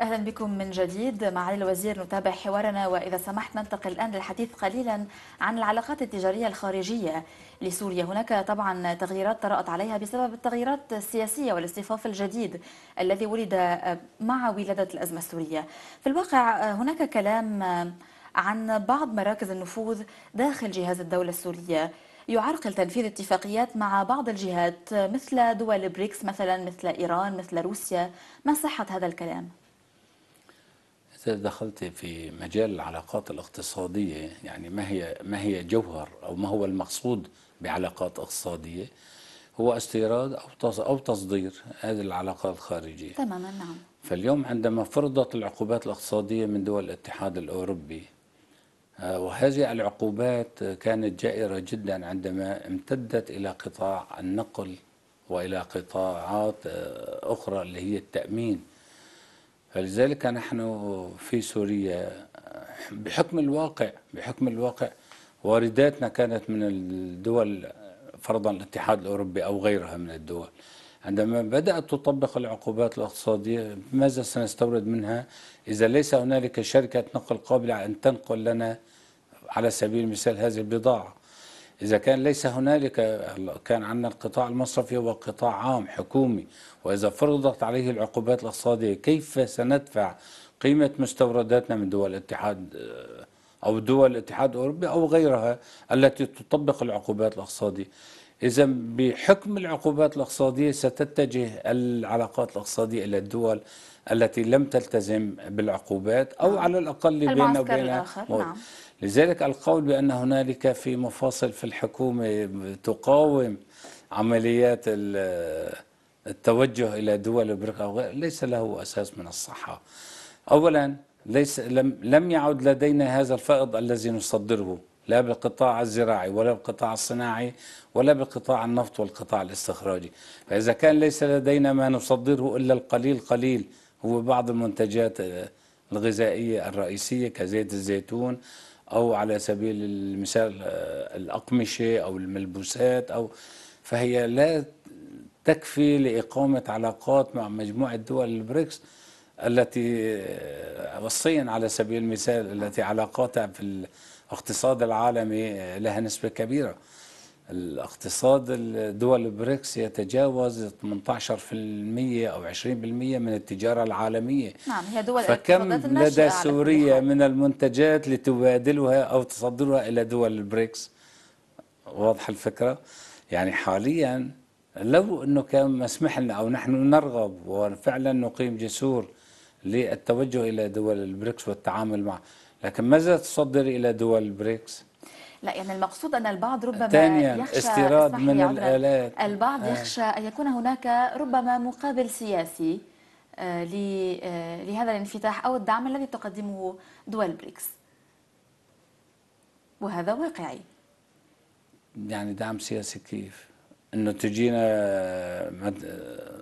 أهلا بكم من جديد معالي الوزير نتابع حوارنا وإذا سمحت ننتقل الآن للحديث قليلا عن العلاقات التجارية الخارجية لسوريا هناك طبعا تغييرات طرأت عليها بسبب التغييرات السياسية والاصطفاف الجديد الذي ولد مع ولادة الأزمة السورية في الواقع هناك كلام عن بعض مراكز النفوذ داخل جهاز الدولة السورية يعرقل تنفيذ اتفاقيات مع بعض الجهات مثل دول بريكس مثلا مثل إيران مثل روسيا ما صحة هذا الكلام؟ أستاذ دخلت في مجال العلاقات الاقتصادية يعني ما هي ما هي جوهر أو ما هو المقصود بعلاقات اقتصادية هو استيراد أو أو تصدير هذه العلاقات الخارجية تماما نعم فاليوم عندما فرضت العقوبات الاقتصادية من دول الاتحاد الأوروبي آه، وهذه العقوبات كانت جائرة جدا عندما امتدت إلى قطاع النقل وإلى قطاعات آه، أخرى اللي هي التأمين فلذلك نحن في سوريا بحكم الواقع بحكم الواقع وارداتنا كانت من الدول فرضا الاتحاد الأوروبي أو غيرها من الدول عندما بدأت تطبق العقوبات الاقتصادية ماذا سنستورد منها إذا ليس هنالك شركة نقل قابلة أن تنقل لنا على سبيل المثال هذه البضاعة إذا كان ليس هنالك كان عندنا القطاع المصرفي هو قطاع عام حكومي وإذا فرضت عليه العقوبات الاقتصادية كيف سندفع قيمة مستورداتنا من دول الاتحاد آه، أو دول الاتحاد الأوروبي أو غيرها التي تطبق العقوبات الاقتصادية إذا بحكم العقوبات الاقتصادية ستتجه العلاقات الاقتصادية إلى الدول التي لم تلتزم بالعقوبات أو نعم. على الأقل بيننا وبينها نعم. لذلك القول بأن هنالك في مفاصل في الحكومة تقاوم عمليات التوجه إلى دول أفريقيا ليس له أساس من الصحة أولا ليس لم, لم يعد لدينا هذا الفائض الذي نصدره لا بالقطاع الزراعي ولا بالقطاع الصناعي ولا بالقطاع النفط والقطاع الاستخراجي فإذا كان ليس لدينا ما نصدره إلا القليل قليل هو بعض المنتجات الغذائية الرئيسية كزيت الزيتون أو على سبيل المثال آه، الأقمشة أو الملبوسات أو فهي لا تكفي لإقامة علاقات مع مجموعة دول البريكس التي آه، والصين على سبيل المثال التي علاقاتها في الاقتصاد العالمي آه، لها نسبة كبيرة الاقتصاد الدول البريكس يتجاوز 18% أو 20% من التجارة العالمية نعم هي دول فكم لدى سوريا من المنتجات لتبادلها أو تصدرها إلى دول البريكس واضحة الفكرة يعني حاليا لو أنه كان مسمح لنا أو نحن نرغب وفعلا نقيم جسور للتوجه إلى دول البريكس والتعامل مع لكن ماذا تصدر إلى دول البريكس؟ لا يعني المقصود أن البعض ربما تانية يخشى استيراد من الآلات آه. البعض آه. يخشى أن يكون هناك ربما مقابل سياسي آه، آه، لهذا الانفتاح أو الدعم الذي تقدمه دول بريكس وهذا واقعي يعني دعم سياسي كيف؟ انه تجينا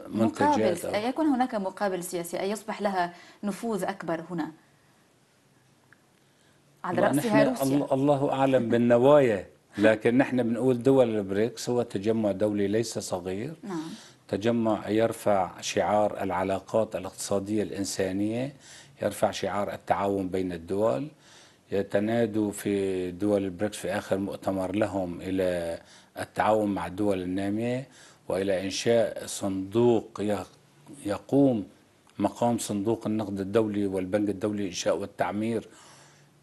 منتجات مقابل أو. يكون هناك مقابل سياسي اي يصبح لها نفوذ اكبر هنا على رأسها روسيا الله أعلم بالنوايا لكن نحن بنقول دول البريكس هو تجمع دولي ليس صغير نعم. تجمع يرفع شعار العلاقات الاقتصادية الإنسانية يرفع شعار التعاون بين الدول يتنادوا في دول البريكس في آخر مؤتمر لهم إلى التعاون مع الدول النامية وإلى إنشاء صندوق يقوم مقام صندوق النقد الدولي والبنك الدولي إنشاء والتعمير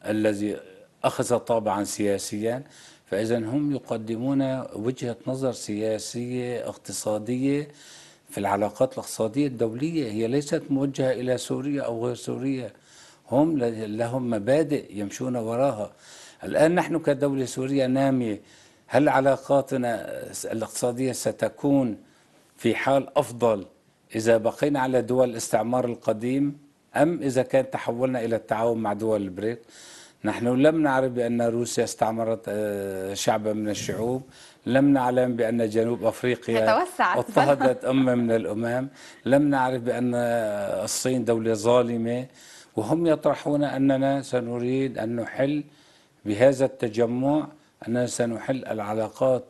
الذي أخذ طابعا سياسيا فإذا هم يقدمون وجهة نظر سياسية اقتصادية في العلاقات الاقتصادية الدولية هي ليست موجهة إلى سوريا أو غير سوريا هم لهم مبادئ يمشون وراها الآن نحن كدولة سورية نامية هل علاقاتنا الاقتصادية ستكون في حال أفضل إذا بقينا على دول الاستعمار القديم أم إذا كان تحولنا إلى التعاون مع دول البريك نحن لم نعرف بأن روسيا استعمرت آه، شعبا من الشعوب لم نعلم بأن جنوب أفريقيا اضطهدت أمة من الأمم لم نعرف بأن الصين دولة ظالمة وهم يطرحون أننا سنريد أن نحل بهذا التجمع أننا سنحل العلاقات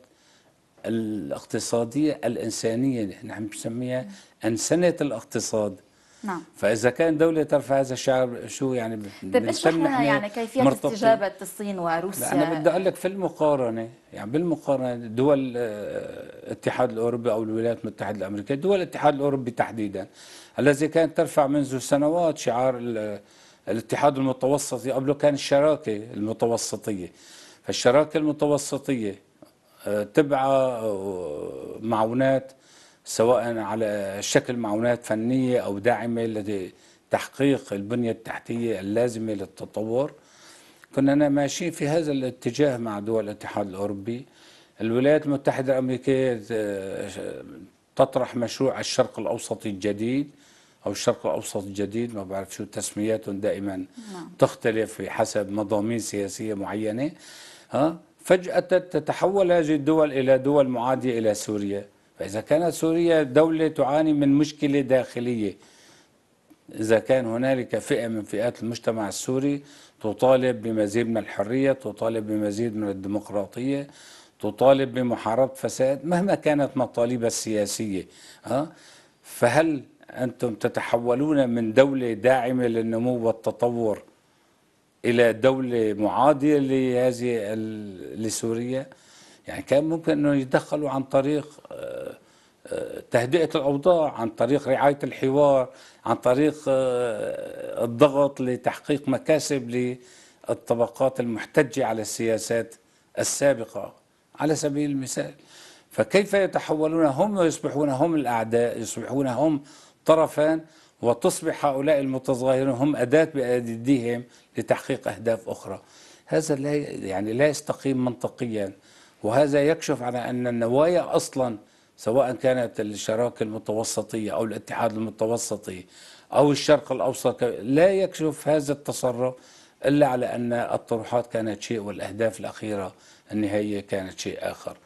الاقتصادية الإنسانية نحن نسميها أنسنة الاقتصاد نعم فاذا كان دوله ترفع هذا الشعار شو يعني طيب اشرح لنا يعني كيفيه استجابه الصين وروسيا لا انا بدي اقول لك في المقارنه يعني بالمقارنه دول آه، الاتحاد الاوروبي او الولايات المتحده الامريكيه دول الاتحاد الاوروبي تحديدا الذي كانت ترفع منذ سنوات شعار الاتحاد المتوسطي قبله كان الشراكه المتوسطيه فالشراكه المتوسطيه آه، تبع آه، معونات سواء على شكل معونات فنية أو داعمة لتحقيق البنية التحتية اللازمة للتطور كنا ماشيين في هذا الاتجاه مع دول الاتحاد الأوروبي الولايات المتحدة الأمريكية آه، تطرح مشروع الشرق الأوسطي الجديد أو الشرق الأوسط الجديد ما بعرف شو تسمياتهم دائما نعم. تختلف بحسب مضامين سياسية معينة ها فجأة تتحول هذه الدول إلى دول معادية إلى سوريا فإذا كانت سوريا دولة تعاني من مشكلة داخلية إذا كان هنالك فئة من فئات المجتمع السوري تطالب بمزيد من الحرية تطالب بمزيد من الديمقراطية تطالب بمحاربة فساد مهما كانت مطالبها السياسية فهل أنتم تتحولون من دولة داعمة للنمو والتطور إلى دولة معادية لهذه لسوريا؟ يعني كان ممكن انه يتدخلوا عن طريق آه، آه، تهدئه الاوضاع عن طريق رعايه الحوار عن طريق آه، الضغط لتحقيق مكاسب للطبقات المحتجه على السياسات السابقه على سبيل المثال فكيف يتحولون هم ويصبحون هم الاعداء يصبحون هم طرفان وتصبح هؤلاء المتظاهرون هم اداه بايديهم لتحقيق اهداف اخرى هذا لا يعني لا يستقيم منطقيا وهذا يكشف على أن النوايا أصلا سواء كانت الشراكة المتوسطية أو الاتحاد المتوسطي أو الشرق الأوسط لا يكشف هذا التصرف إلا على أن الطروحات كانت شيء والأهداف الأخيرة النهائية كانت شيء آخر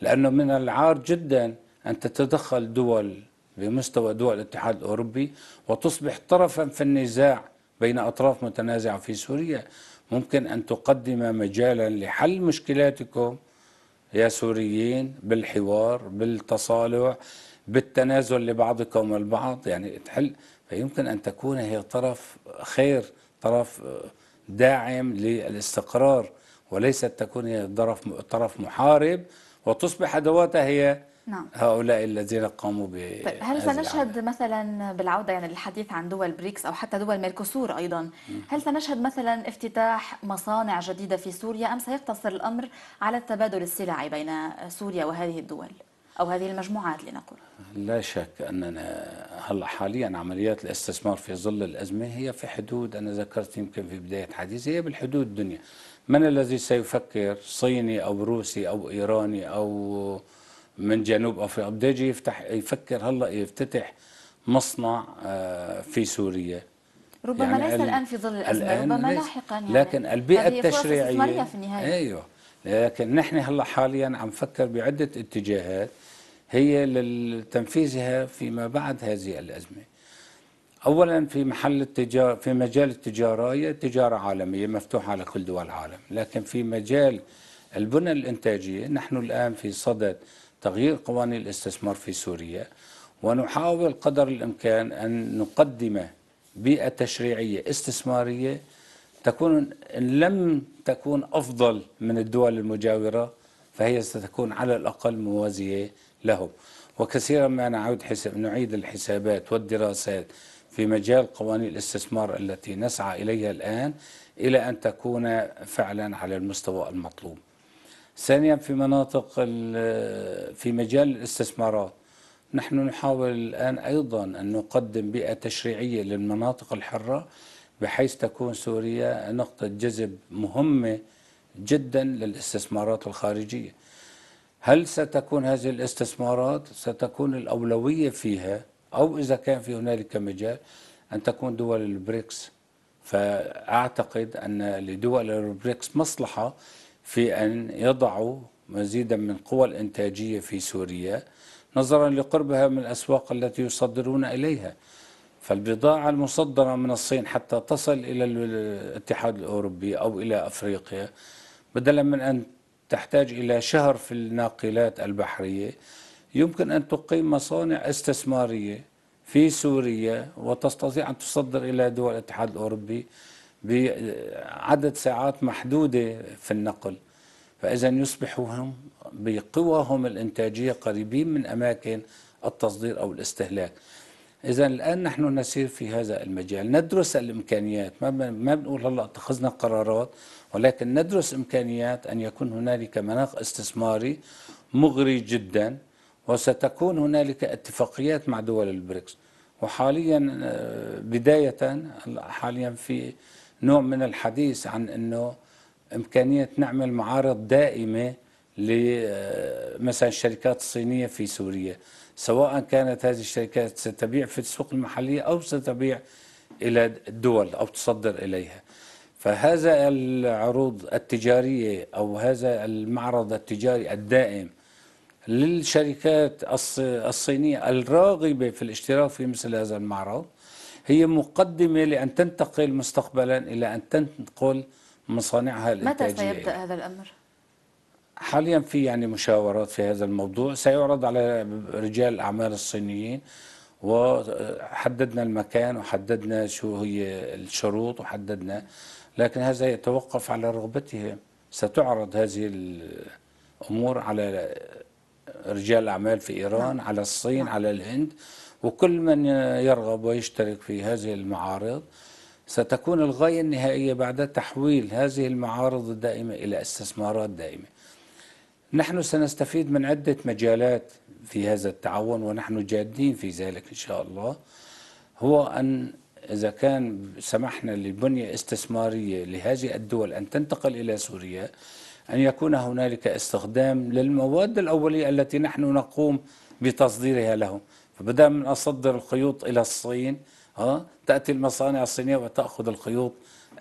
لأنه من العار جدا أن تتدخل دول بمستوى دول الاتحاد الأوروبي وتصبح طرفا في النزاع بين أطراف متنازعة في سوريا ممكن أن تقدم مجالا لحل مشكلاتكم يا سوريين بالحوار بالتصالح بالتنازل لبعضكم البعض يعني تحل فيمكن أن تكون هي طرف خير طرف آه، داعم للاستقرار وليست تكون هي طرف طرف محارب وتصبح أدواتها هي نعم. هؤلاء الذين قاموا ب طيب هل سنشهد العمل. مثلا بالعوده يعني للحديث عن دول بريكس او حتى دول ميركوسور ايضا هل سنشهد مثلا افتتاح مصانع جديده في سوريا ام سيقتصر الامر على التبادل السلعي بين سوريا وهذه الدول او هذه المجموعات لنقل لا شك اننا هلا حاليا عمليات الاستثمار في ظل الازمه هي في حدود انا ذكرت يمكن في بدايه حديثي هي بالحدود الدنيا من الذي سيفكر صيني او روسي او ايراني او من جنوب افريقيا بده يجي يفتح يفكر هلا يفتتح مصنع آه، في سوريا ربما يعني ليس الان في ظل الازمه الآن ربما لاحقا يعني لكن البيئه التشريعيه في النهايه ايوه لكن نحن هلا حاليا عم نفكر بعده اتجاهات هي لتنفيذها فيما بعد هذه الازمه اولا في محل التجاره في مجال التجاره هي تجاره عالميه مفتوحه على كل دول العالم لكن في مجال البنى الانتاجيه نحن الان في صدد تغيير قوانين الاستثمار في سوريا ونحاول قدر الامكان ان نقدم بيئه تشريعيه استثماريه تكون ان لم تكون افضل من الدول المجاوره فهي ستكون على الاقل موازيه لهم وكثيرا ما نعود حساب نعيد الحسابات والدراسات في مجال قوانين الاستثمار التي نسعى اليها الان الى ان تكون فعلا على المستوى المطلوب ثانيا في مناطق في مجال الاستثمارات نحن نحاول الآن أيضا أن نقدم بيئة تشريعية للمناطق الحرة بحيث تكون سوريا نقطة جذب مهمة جدا للاستثمارات الخارجية هل ستكون هذه الاستثمارات ستكون الأولوية فيها أو إذا كان في هنالك مجال أن تكون دول البريكس فأعتقد أن لدول البريكس مصلحة في أن يضعوا مزيدا من قوى الإنتاجية في سوريا نظرا لقربها من الأسواق التي يصدرون إليها فالبضاعة المصدرة من الصين حتى تصل إلى الاتحاد الأوروبي أو إلى أفريقيا بدلا من أن تحتاج إلى شهر في الناقلات البحرية يمكن أن تقيم مصانع استثمارية في سوريا وتستطيع أن تصدر إلى دول الاتحاد الأوروبي بعدد ساعات محدودة في النقل فإذا هم بقواهم الإنتاجية قريبين من أماكن التصدير أو الاستهلاك إذا الآن نحن نسير في هذا المجال ندرس الإمكانيات ما ما بنقول هلا اتخذنا قرارات ولكن ندرس إمكانيات أن يكون هنالك مناخ استثماري مغري جدا وستكون هنالك اتفاقيات مع دول البريكس وحاليا آه، بداية حاليا في نوع من الحديث عن انه امكانيه نعمل معارض دائمه لمثلا آه، الشركات الصينيه في سوريا سواء كانت هذه الشركات ستبيع في السوق المحليه او ستبيع الى الدول او تصدر اليها فهذا العروض التجاريه او هذا المعرض التجاري الدائم للشركات الصينيه الراغبه في الاشتراك في مثل هذا المعرض هي مقدمة لأن تنتقل مستقبلا إلى أن تنقل مصانعها الإنتاجية متى سيبدأ هذا الأمر؟ حاليا في يعني مشاورات في هذا الموضوع سيعرض على رجال الأعمال الصينيين وحددنا المكان وحددنا شو هي الشروط وحددنا لكن هذا يتوقف على رغبتهم ستعرض هذه الأمور على رجال الأعمال في إيران نعم. على الصين نعم. على الهند وكل من يرغب ويشترك في هذه المعارض ستكون الغاية النهائية بعد تحويل هذه المعارض الدائمة إلى استثمارات دائمة نحن سنستفيد من عدة مجالات في هذا التعاون ونحن جادين في ذلك إن شاء الله هو أن إذا كان سمحنا لبنية استثمارية لهذه الدول أن تنتقل إلى سوريا أن يكون هنالك استخدام للمواد الأولية التي نحن نقوم بتصديرها لهم فبدأ من أصدر الخيوط إلى الصين ها تأتي المصانع الصينية وتأخذ الخيوط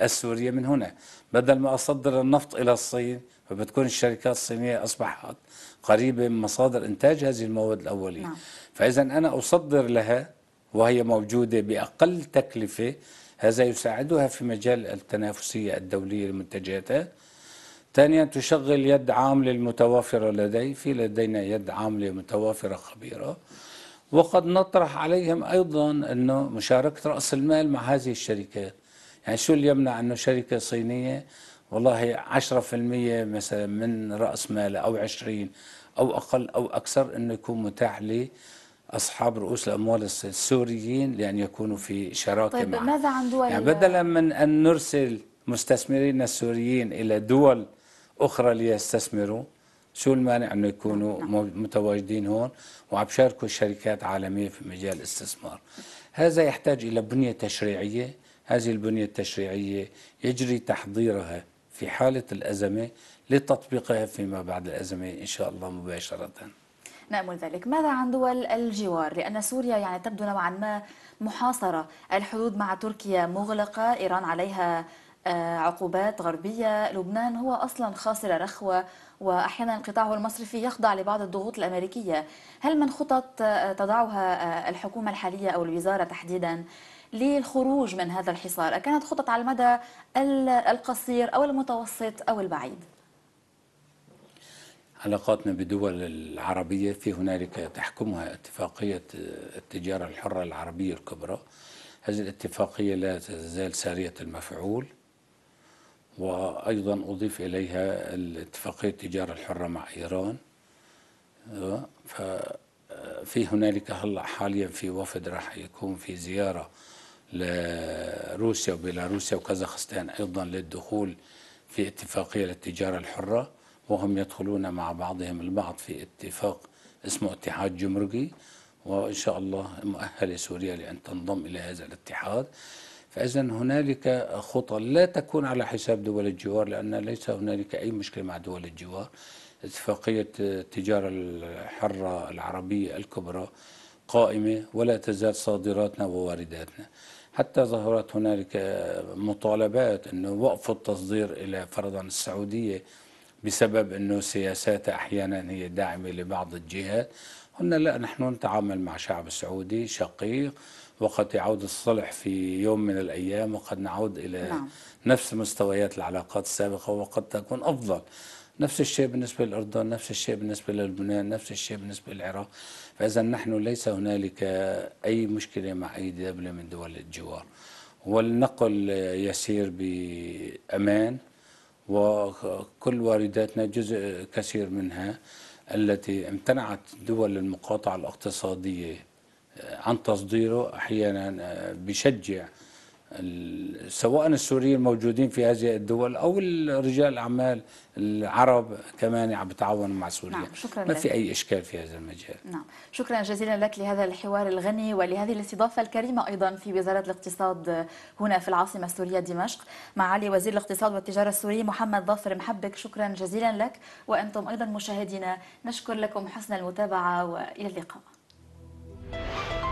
السورية من هنا بدل ما أصدر النفط إلى الصين فبتكون الشركات الصينية أصبحت قريبة من مصادر إنتاج هذه المواد الأولية نعم. فإذا أنا أصدر لها وهي موجودة بأقل تكلفة هذا يساعدها في مجال التنافسية الدولية لمنتجاتها ثانيا تشغل يد عاملة المتوافرة لدي في لدينا يد عاملة متوافرة خبيرة وقد نطرح عليهم أيضا أنه مشاركة رأس المال مع هذه الشركات يعني شو اللي يمنع أنه شركة صينية والله 10% مثلا من رأس مالها أو 20 أو أقل أو أكثر أنه يكون متاح لي أصحاب رؤوس الأموال السوريين لأن يكونوا في شراكة طيب معها. ماذا عن دول يعني بدلا من أن نرسل مستثمرين السوريين إلى دول اخرى ليستثمروا شو المانع انه يكونوا نعم. متواجدين هون وعم شاركوا الشركات عالميه في مجال الاستثمار هذا يحتاج الى بنيه تشريعيه هذه البنيه التشريعيه يجري تحضيرها في حاله الازمه لتطبيقها فيما بعد الازمه ان شاء الله مباشره نأمل ذلك ماذا عن دول الجوار لأن سوريا يعني تبدو نوعا ما محاصرة الحدود مع تركيا مغلقة إيران عليها آه، عقوبات غربية لبنان هو أصلا خاسر رخوة وأحيانا قطاعه المصرفي يخضع لبعض الضغوط الأمريكية هل من خطط آه، تضعها آه، الحكومة الحالية أو الوزارة تحديدا للخروج من هذا الحصار كانت خطط على المدى القصير أو المتوسط أو البعيد علاقاتنا بدول العربية في هنالك تحكمها اتفاقية التجارة الحرة العربية الكبرى هذه الاتفاقية لا تزال سارية المفعول وأيضا أضيف إليها الاتفاقية التجارة الحرة مع إيران آه، ففي آه، هنالك هلا حاليا في وفد راح يكون في زيارة لروسيا وبيلاروسيا وكازاخستان أيضا للدخول في اتفاقية للتجارة الحرة وهم يدخلون مع بعضهم البعض في اتفاق اسمه اتحاد جمركي وإن شاء الله مؤهلة سوريا لأن تنضم إلى هذا الاتحاد فإذا هنالك خطى لا تكون على حساب دول الجوار لأن ليس هنالك أي مشكلة مع دول الجوار اتفاقية التجارة الحرة العربية الكبرى قائمة ولا تزال صادراتنا ووارداتنا حتى ظهرت هنالك مطالبات أنه وقف التصدير إلى فرضا السعودية بسبب أنه سياساتها أحيانا هي داعمة لبعض الجهات قلنا لا نحن نتعامل مع شعب سعودي شقيق وقد يعود الصلح في يوم من الأيام وقد نعود إلى نعم. نفس مستويات العلاقات السابقة وقد تكون أفضل نفس الشيء بالنسبة للأردن نفس الشيء بالنسبة للبنان نفس الشيء بالنسبة للعراق فإذا نحن ليس هنالك أي مشكلة مع أي دولة من دول الجوار والنقل يسير بأمان وكل وارداتنا جزء كثير منها التي امتنعت دول المقاطعة الاقتصادية عن تصديره أحيانا آه، بشجع سواء السوريين الموجودين في هذه الدول او رجال الاعمال العرب كمان عم بتعاونوا مع سوريا نعم شكرا ما لك. في اي اشكال في هذا المجال نعم شكرا جزيلا لك لهذا الحوار الغني ولهذه الاستضافه الكريمه ايضا في وزاره الاقتصاد هنا في العاصمه السوريه دمشق معالي وزير الاقتصاد والتجاره السوري محمد ظافر محبك شكرا جزيلا لك وانتم ايضا مشاهدينا نشكر لكم حسن المتابعه والى اللقاء